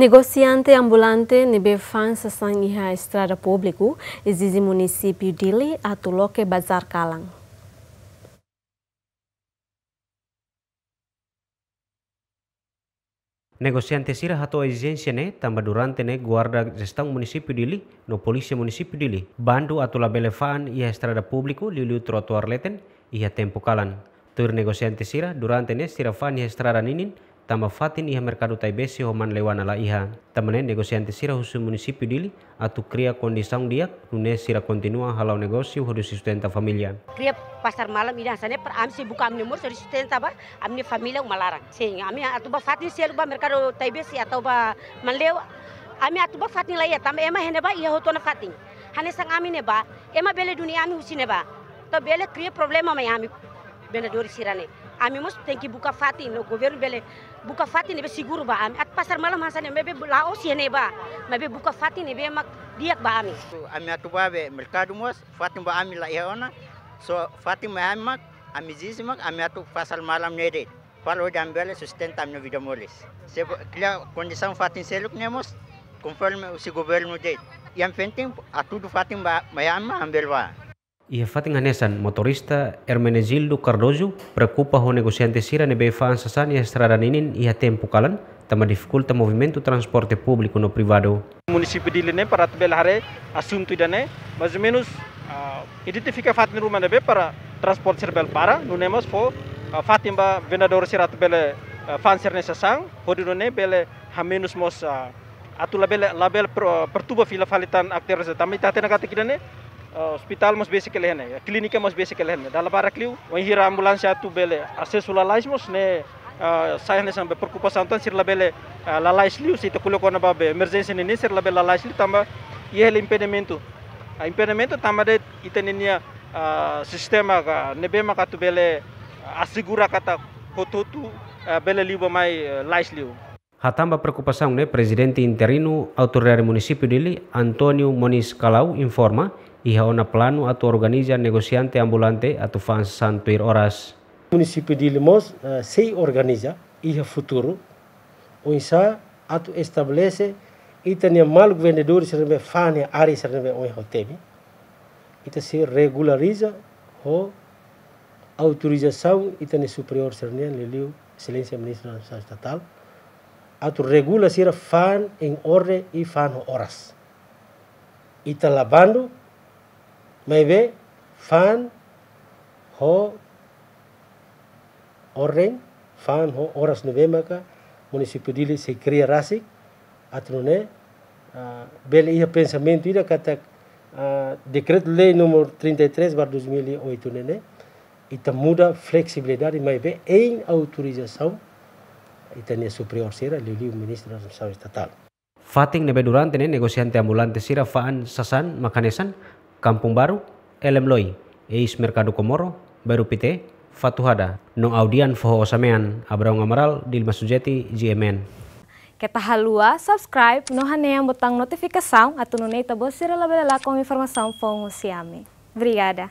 Negosiante ambulante nebefansa sangiha a estrada publiku izizi munisipi dili a loke Bazar kalang. Negosiante sira atau agencia ne tambah durante ne guarda gestão munisipi dili no polisi munisipi dili bandu atau fan iha estrada publiku liu trotuar leten iha tempo kalan tur negosiante sira durante ne sira fan iha estrada ninin tama fatin iha tai besi, homan lewana la iha negosian negosiante sira husu munisipi dili atau kria kondisang dia nune sira kontinua halau negosio hodu sustenta familia kria pasar malam ida sane per am si buka amni mur sori sustenta ba amni familia malarang sehingga amni atau ba fatin sel ba tai besi atau ba manlewa ami atau ba fatin la iya tama ema hene ba iya na fatin hane sang ami ne ba ema bele dunia ami husine ba to bele kria problema mayami bela bele dori sirane ami mos tenki buka fati no governo bele buka fati nebe be siguru ba ami at pasar malam hasan me be laos yene ba me be buka fati ne be mak diak ba ami ami atuba be mercado mos fati ba ami la iya ona so fati ma ami mak ami jisi mak ami atu pasar malam ne de palo dambele sustenta no video molis. se klia condição fati seluk ne mos conforme o governo de yang penting atudu fati ba mayama ya ba. Ia fatinganesan motorista Hermenegildo Cardozo preocupa ho negosiante sira ne befanza san ia estrada ninin ia tempo kalan tama dificulta movimento transporte publiko no privado. Munisipi di Lene para hare asunto idane, mas menos uh, identifica fatin rumana be para transport serbel para, nunemos fo uh, fatin ba venador sira bele uh, ho di hodinone bele hamenus mos uh, atu label label pertuba fila falitan aktor tena tatena katikidane hospital mos basic lehen ya klinik e mos basic lehen Dalam barak liu wai ambulans satu bele asesula lais mos ne saya ne sampai perkupa santan sir labele lalais liu si tekulo kona babe emergency ini sir labele lalais liu tambah ye impedimento. impedimento tambah impedimento tamba de ya sistema ga nebema katu bele asigura kata kototu bele liu mai lais liu Hatamba preocupação, né? Presidente interino, autoridade município DILI, ANTONIO Moniz Calau, informa iha ona planu atu organiza negosiante ambulante atu fans santuir horas. Município de Limos uh, eh, se organiza iha futuro, onde atu estabelece ita nia maluco vendedores serbe fane área serbe onde hotemi. Ita se regulariza ho autorização ita superior serbe leliu silencia ministra da estatal. Atu regula sira fan em ordem i fan horas. Ita labando mai be fan ho orreng fan ho oras Vema ca municipiul dili se cria rasik atunci uh, bel ia pensamento ida kata uh, decreto lei número 33 bar 2008 nene ita muda flexibilidade may be em autorização ita ne superior sira lili ministro da saúde estatal Fating nebe durante ne negociante ambulante sira faan sasan makanesan Kampung Baru, Loi, Eis Mercado Komoro, Baru Pite, Fatuhada, Nong Audian Foho Osamean, Abraung Amaral, Dilma Sujeti, GMN. Kita halua, subscribe, hanya yang botang notifikasi atau nunei tabo sirala belakang informasi fongusiami. Obrigada.